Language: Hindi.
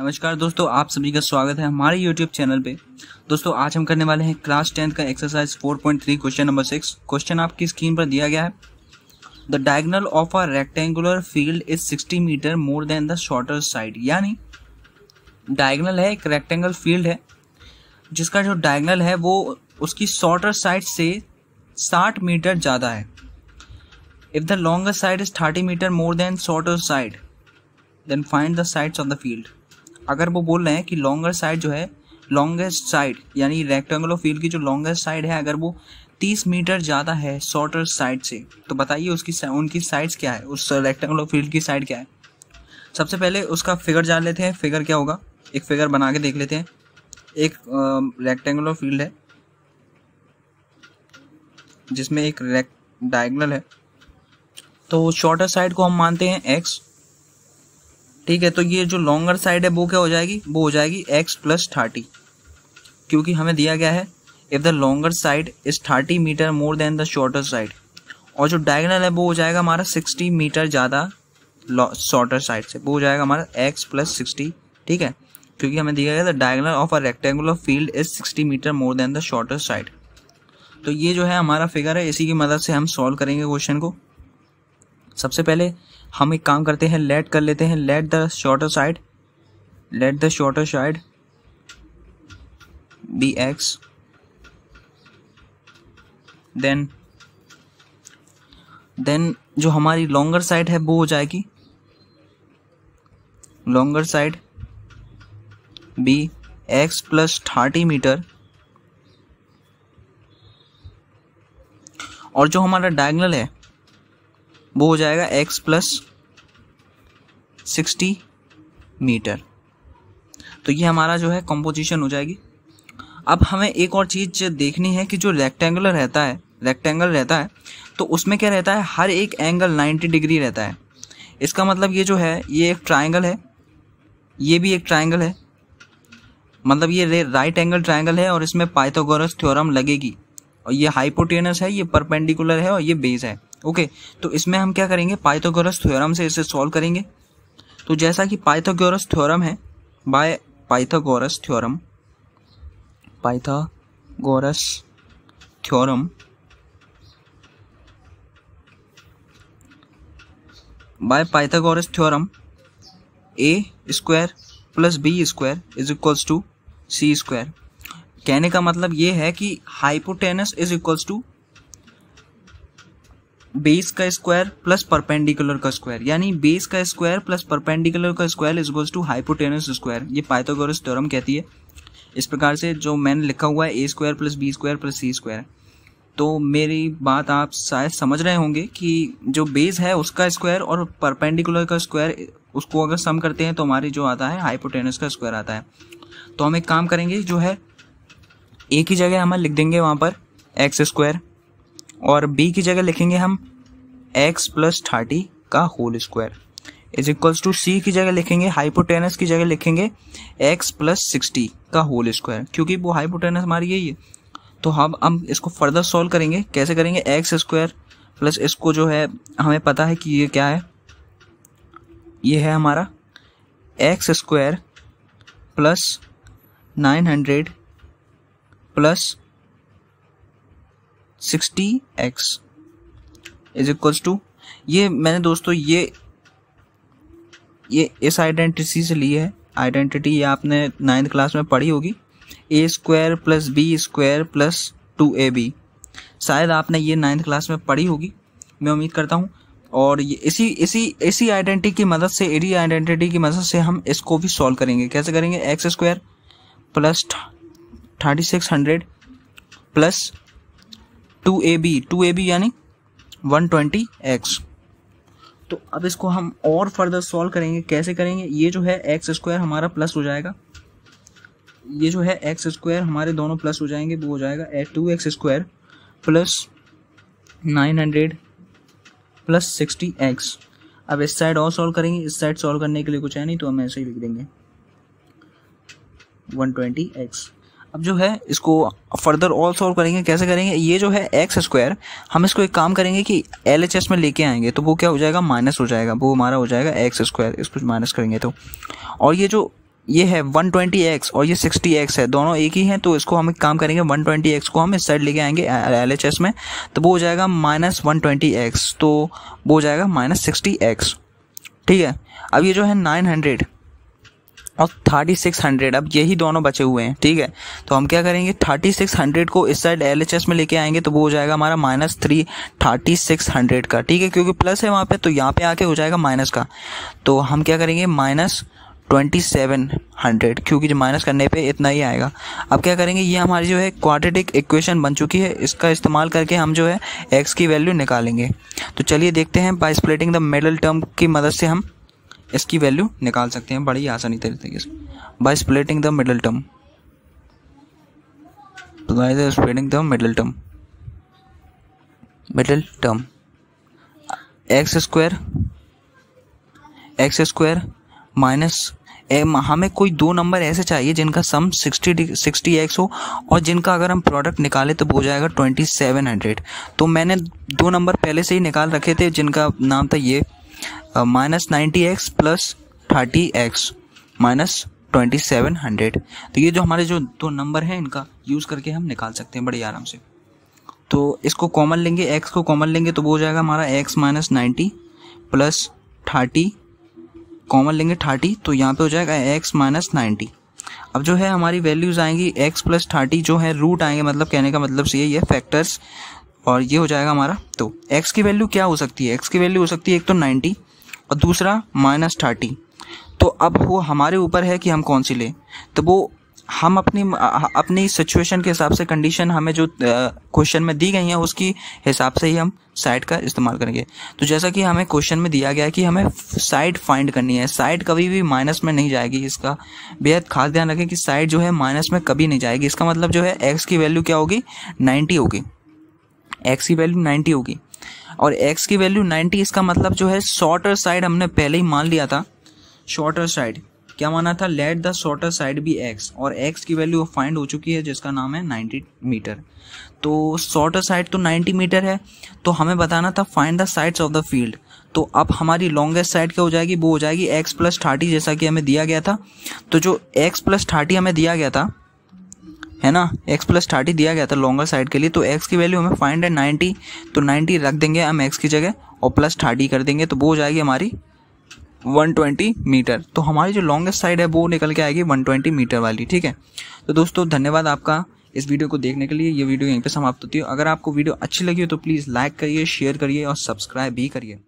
नमस्कार दोस्तों आप सभी का स्वागत है हमारे यूट्यूब चैनल पे दोस्तों आज हम करने वाले हैं क्लास टेंथ का exercise 4.3 question number six question आपकी स्क्रीन पर दिया गया है the diagonal of a rectangular field is 60 metre more than the shorter side यानी डायगनल है एक रेक्टेंगल फील्ड है जिसका जो डायगनल है वो उसकी शॉर्टर साइड से साठ मीटर ज़्यादा है if the longer side is thirty metre more than shorter side then find the sides of the field अगर वो बोल रहे हैं कि लॉन्गर साइड जो है लॉन्गेस्ट साइड यानी रेक्टेंगुलर फील्ड की जो लॉन्गेस्ट साइड है अगर वो 30 मीटर ज़्यादा है शॉर्टर साइड से तो बताइए उसकी उनकी साइड्स क्या है उस रेक्टेंगुलर फील्ड की साइड क्या है सबसे पहले उसका फिगर जान लेते हैं फिगर क्या होगा एक फिगर बना के देख लेते हैं एक रेक्टेंगुलर फील्ड है जिसमें एक रेक्ट डायगनल है तो शॉर्टर साइड को हम मानते हैं एक्स ठीक है तो ये जो लॉन्गर साइड है वो क्या हो जाएगी वो हो जाएगी एक्स प्लस थर्टी क्योंकि हमें दिया गया है if the longer side is thirty metre more than the shorter side और जो डायगनल है वो हो जाएगा हमारा सिक्सटी मीटर ज़्यादा शॉर्टर साइड से वो हो जाएगा हमारा एक्स प्लस सिक्सटी ठीक है क्योंकि हमें दिया गया the diagonal of a rectangular field is sixty metre more than the shorter side तो ये जो है हमारा फिगर है इसी की मदद से हम सॉल्व करेंगे क्वेश्चन को सबसे पहले हम एक काम करते हैं लेट कर लेते हैं let the shorter side let the shorter side be x then then जो हमारी लॉन्गर साइड है वो हो जाएगी longer side be x plus thirty metre और जो हमारा डायगनल है वो हो जाएगा एक्स प्लस सिक्सटी मीटर तो ये हमारा जो है कंपोजिशन हो जाएगी अब हमें एक और चीज़ देखनी है कि जो रेक्टेंगुलर रहता है रेक्टेंगल रहता है तो उसमें क्या रहता है हर एक एंगल 90 डिग्री रहता है इसका मतलब ये जो है ये एक ट्राइंगल है ये भी एक ट्राइंगल है मतलब ये राइट एंगल ट्राइंगल है और इसमें पाइथोगोरस थ्योरम लगेगी और ये हाइपोटेनस है ये परपेंडिकुलर है और ये बेस है ओके तो इसमें हम क्या करेंगे पाइथागोरस थ्योरम से इसे सॉल्व करेंगे तो जैसा कि पाइथागोरस थ्योरम है by Pythagoras theorem Pythagoras theorem by Pythagoras theorem A square plus B square is equals to C square कहने का मतलब ये है कि hypotenuse is equals to base का स्क्वायर प्लस परपेंडिकुलर का स्क्वायर यानी बेस का स्क्वायर प्लस परपेंडिकुलर का square is goes to hypotenuse square ये पाइथागोरस थ्योरम कहती है इस प्रकार से जो मैंने लिखा हुआ है A square plus B square plus C square तो मेरी बात आप शायद समझ रहे होंगे कि जो बेस है उसका स्क्वायर और परपेंडिकुलर का स्क्वायर उसको अगर सम करते हैं तो हमारी जो आता है हाइपोटेनस का स्क्वायर आता है तो हम एक काम करेंगे जो है एक ही जगह हम लिख देंगे वहाँ पर एक्स स्क्वायर और b की जगह लिखेंगे हम x प्लस थर्टी का whole square is equals to C की जगह लिखेंगे हाइपोटेनस की जगह लिखेंगे x प्लस सिक्सटी का होल स्क्वायर क्योंकि वो हाइपोटेनस हमारी यही है तो हम हम इसको फर्दर सॉल्व करेंगे कैसे करेंगे एक्स स्क्वायर प्लस इसको जो है हमें पता है कि ये क्या है ये है हमारा x square plus nine hundred plus sixty x is equals to ये मैंने दोस्तों ये ये इस आइडेंटिटी से ली है आइडेंटिटी ये आपने नाइन्थ क्लास में पढ़ी होगी A square plus B square plus two A B शायद आपने ये नाइन्थ क्लास में पढ़ी होगी मैं उम्मीद करता हूँ और ये इसी इसी इसी आइडेंटिटी की मदद से एडी आइडेंटिटी की मदद से हम इसको भी सॉल्व करेंगे कैसे करेंगे x square plus thirty six hundred plus two A B two A B यानी वन ट्वेंटी एक्स तो अब इसको हम और फर्दर सॉल्व करेंगे कैसे करेंगे ये जो है एक्स स्क्वायर हमारा प्लस हो जाएगा ये जो है एक्स स्क्वायर हमारे दोनों प्लस हो जाएंगे वो हो जाएगा two x square plus nine hundred plus sixty x अब इस साइड और सॉल्व करेंगे इस साइड सॉल्व करने के लिए कुछ है नहीं तो हम ऐसे ही लिख देंगे वन ट्वेंटी एक्स अब जो है इसको फर्दर और सॉल्व करेंगे कैसे करेंगे ये जो है एक्स स्क्वायर हम इसको एक काम करेंगे कि एल एच एस में लेके आएंगे तो वो क्या हो जाएगा माइनस हो जाएगा वो हमारा हो जाएगा एक्स स्क्वायर इसको माइनस करेंगे तो और ये जो ये है 120x और ये 60x है दोनों एक ही हैं तो इसको हम एक काम करेंगे 120x को हम इस साइड लेके आएंगे एल में तो वो हो जाएगा माइनस वन तो वो हो जाएगा माइनस सिक्सटी ठीक है अब ये जो है नाइन हंड्रेड और थर्टी सिक्स हंड्रेड अब यही दोनों बचे हुए हैं ठीक है तो हम क्या करेंगे थर्टी सिक्स हंड्रेड को इस साइड एल एच एस में लेके आएंगे तो वो हो जाएगा हमारा minus three thirty six hundred का ठीक है क्योंकि प्लस है वहाँ पे तो यहाँ पे आके हो जाएगा माइनस का तो हम क्या करेंगे माइनस ट्वेंटी सेवन हंड्रेड क्योंकि जो माइनस करने पे इतना ही आएगा अब क्या करेंगे ये हमारी जो है क्वाड्रेटिक इक्वेशन बन चुकी है इसका इस्तेमाल करके हम जो है एक्स की वैल्यू निकालेंगे तो चलिए देखते हैं by splitting the middle term की मदद से हम इसकी वैल्यू निकाल सकते हैं बड़ी आसानी तरीके से by splitting the middle term by the splitting the middle term middle term x square x square minus हमें कोई दो नंबर ऐसे चाहिए जिनका सम सिक्सटी सिक्सटी एक्स हो और जिनका अगर हम प्रोडक्ट निकालें तो हो जाएगा ट्वेंटी सेवन हंड्रेड तो मैंने दो नंबर पहले से ही निकाल रखे थे जिनका नाम था ये minus ninety x plus thirty x minus twenty seven hundred तो ये जो हमारे जो दो नंबर हैं इनका यूज़ करके हम निकाल सकते हैं बड़े आराम से तो इसको कॉमन लेंगे एक्स को कॉमन लेंगे तो वो हो जाएगा हमारा x minus ninety plus thirty common लेंगे थर्टी तो यहाँ पे हो जाएगा एक्स माइनस नाइन्टी अब जो है हमारी वैल्यूज़ आएंगी एक्स प्लस थर्टी जो है रूट आएंगे मतलब कहने का मतलब से ये फैक्टर्स और ये हो जाएगा हमारा तो एक्स की वैल्यू क्या हो सकती है एक्स की वैल्यू हो सकती है एक तो नाइन्टी और दूसरा माइनस थर्टी तो अब वो हमारे ऊपर है कि हम कौन सी लें तो वो हम अपनी अपनी सिचुएशन के हिसाब से कंडीशन हमें जो क्वेश्चन में दी गई है उसकी हिसाब से ही हम साइड का इस्तेमाल करेंगे तो जैसा कि हमें क्वेश्चन में दिया गया है कि हमें साइड फाइंड करनी है साइड कभी भी माइनस में नहीं जाएगी इसका बेहद खास ध्यान रखें कि साइड जो है माइनस में कभी नहीं जाएगी इसका मतलब जो है एक्स की वैल्यू क्या होगी नाइन्टी होगी एक्स की वैल्यू नाइन्टी होगी और x की वैल्यू 90 इसका मतलब जो है शॉर्टर साइड हमने पहले ही मान लिया था शॉर्टर साइड क्या माना था let the shorter side be x और x की वैल्यू फाइंड हो चुकी है जिसका नाम है 90 मीटर तो शॉर्टर साइड तो 90 मीटर है तो हमें बताना था find the sides of the field तो अब हमारी लॉन्गेस्ट साइड क्या हो जाएगी वो हो जाएगी x प्लस थर्टी जैसा कि हमें दिया गया था तो जो x प्लस थर्टी हमें दिया गया था है ना एक्स प्लस थर्टी दिया गया था लॉन्गर साइड के लिए तो एक्स की वैल्यू हमें फाइव हंड्रेड नाइन्टी तो नाइन्टी रख देंगे हम एक्स की जगह और प्लस थर्टी कर देंगे तो वो हो जाएगी हमारी 120 मीटर तो हमारी जो लॉन्गेस्ट साइड है वो निकल के आएगी 120 मीटर वाली ठीक है तो दोस्तों धन्यवाद आपका इस वीडियो को देखने के लिए ये वीडियो यहीं पे समाप्त होती है अगर आपको वीडियो अच्छी लगी हो तो प्लीज़ लाइक करिए शेयर करिए और सब्सक्राइब भी करिए